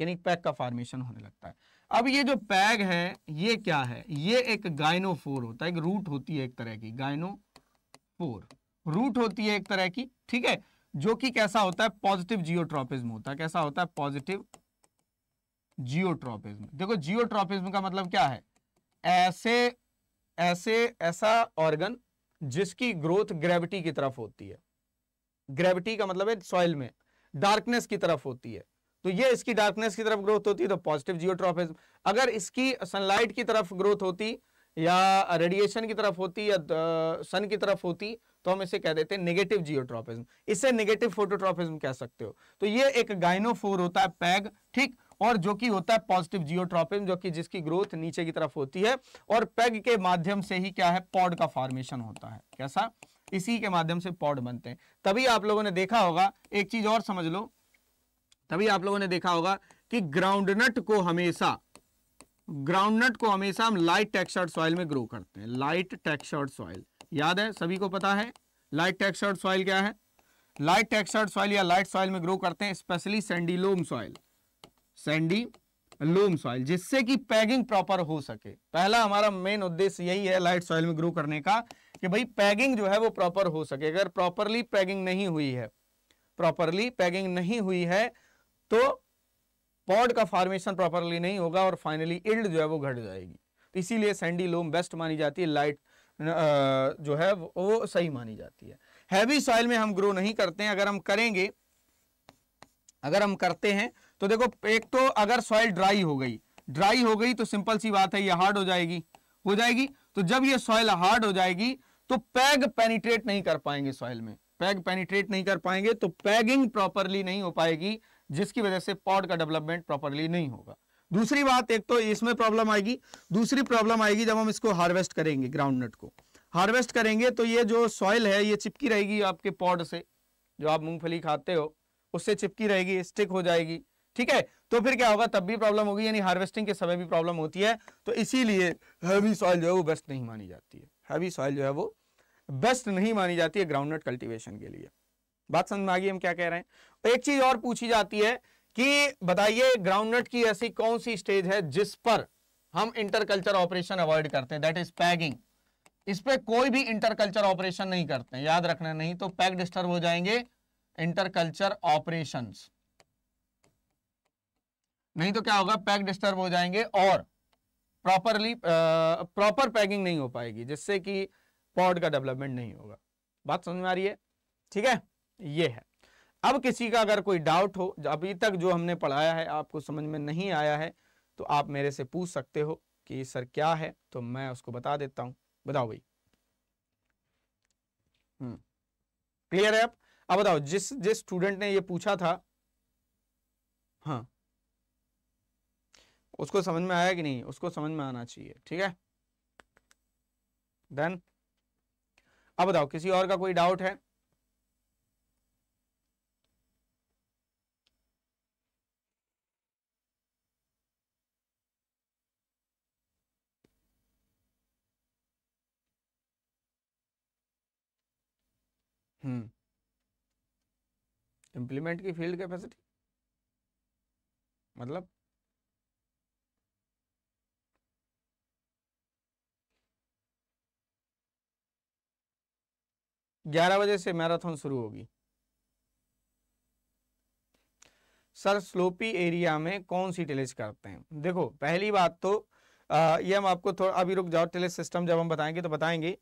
यानी पैग का फॉर्मेशन होने लगता है अब ये जो पैग है ये क्या है ये एक गायनोफोर होता है एक रूट होती है एक तरह की गायनोफोर रूट होती है एक तरह की ठीक है जो कि कैसा होता है पॉजिटिव जियोट्रॉपिज्म होता है कैसा होता है पॉजिटिव जियोट्रॉपिज्म देखो जियोट्रॉपिज्म का मतलब क्या है ऐसे ऐसे ऐसा ऑर्गन जिसकी ग्रोथ ग्रेविटी की तरफ होती है ग्रेविटी का मतलब है सॉइल में डार्कनेस की तरफ होती है तो ये इसकी डार्कनेस की तरफ ग्रोथ होती है तो पॉजिटिव जियोट्रॉफिज्म अगर इसकी सनलाइट की तरफ ग्रोथ होती या रेडिएशन की तरफ होती या सन की तरफ होती तो हम इसे कह देते हैं नेगेटिव जियोट्रॉपिज्म इसे नेगेटिव फोटोट्रॉपिज्म कह सकते हो तो ये एक गाइनोफोर होता है पैग ठीक और जो कि होता है पॉजिटिव जियोट्रॉपिम जो कि जिसकी ग्रोथ नीचे की तरफ होती है और पेग के माध्यम से ही क्या है पॉड का फॉर्मेशन होता है कैसा इसी के माध्यम से पॉड बनते हैं तभी आप लोगों ने देखा होगा एक चीज और समझ लो तभी आप लोगों ने देखा होगा कि ग्राउंडनट को हमेशा ग्राउंडनट को हमेशा हम लाइट टेक्सचर्ड सॉइल में ग्रो करते हैं लाइट टेक्सचर्ड सॉइल याद है सभी को पता है लाइट टेक्सचर्ड सॉइल क्या है लाइट टेक्सचर्ड सॉइल या लाइट सॉइल में ग्रो करते हैं specially sandy loam soil sandy loam soil जिससे कि पैगिंग प्रॉपर हो सके पहला हमारा मेन उद्देश्य यही है लाइट सॉइल में ग्रो करने का कि भाई पैगिंग जो है वो प्रॉपर हो सके अगर प्रॉपरली पैगिंग नहीं हुई है प्रॉपरली पैगिंग नहीं हुई है तो पॉड का फॉर्मेशन प्रॉपरली नहीं होगा और फाइनली इल्ड जो है वो घट जाएगी तो इसीलिए सैंडी लोम बेस्ट मानी जाती है लाइट जो है वो सही मानी जाती है हैवी सॉइल में हम ग्रो नहीं करते हैं अगर हम करेंगे अगर हम करते हैं तो देखो एक तो अगर सॉइल ड्राई हो गई ड्राई हो गई तो सिंपल सी बात है ये हार्ड हो जाएगी हो जाएगी तो जब ये सॉइल हार्ड हो जाएगी तो पैग पेनिट्रेट नहीं कर पाएंगे सॉइल में पैग पेनिट्रेट नहीं कर पाएंगे तो पैगिंग प्रॉपरली नहीं हो पाएगी जिसकी वजह से पॉड का डेवलपमेंट प्रॉपरली नहीं होगा दूसरी बात एक तो इसमें प्रॉब्लम आएगी दूसरी प्रॉब्लम आएगी जब हम इसको हार्वेस्ट करेंगे ग्राउंड नट को हार्वेस्ट करेंगे तो ये जो सॉइल है ये चिपकी रहेगी आपके पॉड से जो आप मूंगफली खाते हो उससे चिपकी रहेगी स्टिक हो जाएगी ठीक है तो फिर क्या होगा तब भी प्रॉब्लम होगी यानी हार्वेस्टिंग के समय भी प्रॉब्लम होती है तो इसीलिए हैवी सॉइल जो है वो बेस्ट नहीं मानी जाती है हैवी सॉइल जो है वो बेस्ट नहीं मानी जाती है ग्राउंडनट कल्टीवेशन के लिए बात समझ में आ गई हम क्या कह रहे हैं एक चीज और पूछी जाती है कि बताइए ग्राउंडनट की ऐसी कौन सी स्टेज है जिस पर हम इंटरकल्चर ऑपरेशन अवॉइड करते हैं दैट इज पैगिंग इस पर कोई भी इंटरकल्चर ऑपरेशन नहीं करते हैं याद रखना नहीं तो पैग डिस्टर्ब हो जाएंगे इंटरकल्चर ऑपरेशंस नहीं तो क्या होगा पैक डिस्टर्ब हो जाएंगे और प्रॉपरली प्रॉपर पैकिंग नहीं हो पाएगी जिससे कि पॉड का डेवलपमेंट नहीं होगा बात समझ में आ रही है ठीक है ये है अब किसी का अगर कोई डाउट हो अभी तक जो हमने पढ़ाया है आपको समझ में नहीं आया है तो आप मेरे से पूछ सकते हो कि सर क्या है तो मैं उसको बता देता हूं बताओ भाई हम्म। क्लियर है अब अब बताओ जिस जिस स्टूडेंट ने ये पूछा था हाँ उसको समझ में आया कि नहीं उसको समझ में आना चाहिए ठीक है देन अब बताओ किसी और का कोई डाउट है हम्म hmm. इम्प्लीमेंट की फील्ड कैपेसिटी मतलब ग्यारह बजे से मैराथन शुरू होगी सर स्लोपी एरिया में कौन सी टेलेज करते हैं देखो पहली बात तो आ, ये हम आपको थोड़ा अभी रुक जाओ टेलेज सिस्टम जब हम बताएंगे तो बताएंगे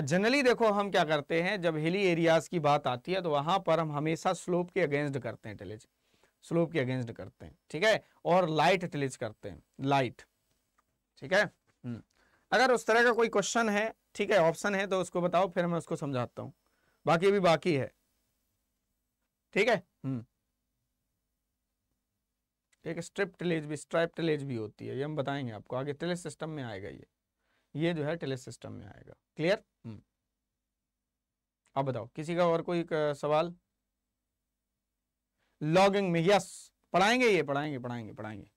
जनरली देखो हम क्या करते हैं जब हिली एरियाज की बात आती है तो वहां पर हम हमेशा स्लोप के अगेंस्ट करते हैं टेलेज स्लोप के अगेंस्ट करते हैं ठीक है और लाइट टेलेज करते हैं लाइट ठीक है हम्म। अगर उस तरह का कोई क्वेश्चन है ठीक है ऑप्शन है तो उसको बताओ फिर मैं उसको समझाता हूँ बाकी भी बाकी है ठीक है हम्म। एक स्ट्रिप टिलेज भी स्ट्राइप टिलेज भी होती है ये हम बताएंगे आपको आगे टिलेज सिस्टम में आएगा ये ये जो है टिलेज सिस्टम में आएगा क्लियर हम्म। अब बताओ किसी का और कोई सवाल लॉगिंग में यस पढ़ाएंगे ये पढ़ाएंगे पढ़ाएंगे पढ़ाएंगे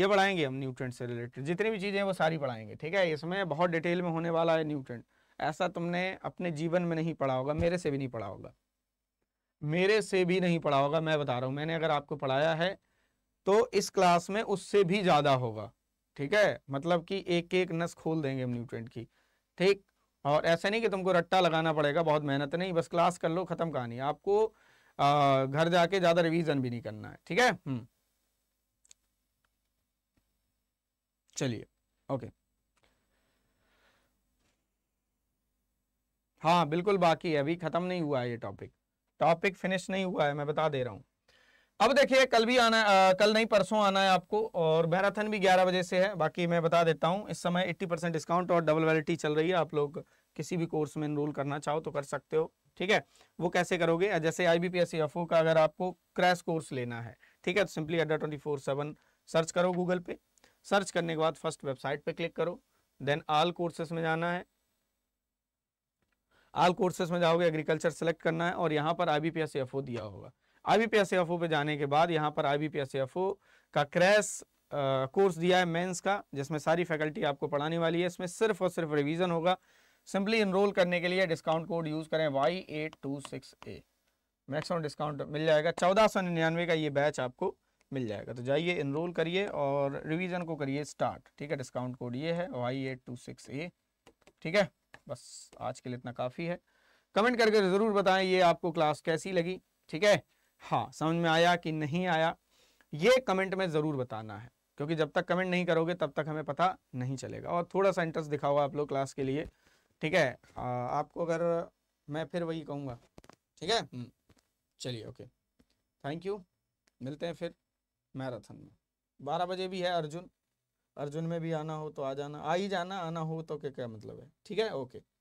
ये पढ़ाएंगे हम न्यूट्रेंट से रिलेटेड जितनी भी चीज़ें हैं वो सारी पढ़ाएंगे ठीक है इसमें बहुत डिटेल में होने वाला है न्यूट्रेंट ऐसा तुमने अपने जीवन में नहीं पढ़ा होगा मेरे से भी नहीं पढ़ा होगा मेरे से भी नहीं पढ़ा होगा मैं बता रहा हूँ मैंने अगर आपको पढ़ाया है तो इस क्लास में उससे भी ज़्यादा होगा ठीक है मतलब कि एक एक नस खोल देंगे हम न्यूट्रेंट की ठीक और ऐसा नहीं कि तुमको रट्टा लगाना पड़ेगा बहुत मेहनत नहीं बस क्लास कर लो ख़त्म कहानी आपको आ, घर जाके ज़्यादा रिवीजन भी नहीं करना है ठीक है हम्म। चलिए ओके हाँ बिल्कुल बाकी है अभी ख़त्म नहीं हुआ है ये टॉपिक टॉपिक फिनिश नहीं हुआ है मैं बता दे रहा हूँ अब देखिए कल भी आना आ, कल नहीं परसों आना है आपको और मैराथन भी 11 बजे से है बाकी मैं बता देता हूँ इस समय 80 परसेंट डिस्काउंट और डबल वैलिटी चल रही है आप लोग किसी भी कोर्स में इनरोल करना चाहो तो कर सकते हो ठीक है वो कैसे करोगे जैसे आई बी का अगर आपको क्रैश कोर्स लेना है ठीक है तो सिंपली अड्डा ट्वेंटी सर्च करो गूगल पे सर्च करने के बाद फर्स्ट वेबसाइट पर क्लिक करो देन आल कोर्सेस में जाना है आल कोर्सेस में जाओगे एग्रीकल्चर सेलेक्ट करना है और यहाँ पर I B P S F O दिया होगा I B P S F O पे जाने के बाद यहाँ पर I B P S O का क्रैश कोर्स दिया है मेंस का जिसमें सारी फैकल्टी आपको पढ़ाने वाली है इसमें सिर्फ और सिर्फ रिवीजन होगा सिंपली इनरोल करने के लिए डिस्काउंट कोड यूज़ करें Y eight two six A maximum discount मिल जाएगा चौदह सौ निन्यानवे का ये बैच आपको मिल जाएगा तो जाइए इनरोल करिए और रिवीजन को करिए स्टार्ट ठीक है डिस्काउंट कोड ये है Y eight two six A ठीक है बस आज के लिए इतना काफ़ी है कमेंट करके ज़रूर बताएं ये आपको क्लास कैसी लगी ठीक है हाँ समझ में आया कि नहीं आया ये कमेंट में ज़रूर बताना है क्योंकि जब तक कमेंट नहीं करोगे तब तक हमें पता नहीं चलेगा और थोड़ा सा इंटरेस्ट दिखाओ आप लोग क्लास के लिए ठीक है आ, आपको अगर मैं फिर वही कहूँगा ठीक है हम्म, चलिए ओके थैंक यू मिलते हैं फिर मैराथन में बारह बजे भी है अर्जुन अर्जुन में भी आना हो तो आ जाना आ ही जाना आना हो तो क्या क्या मतलब है ठीक है ओके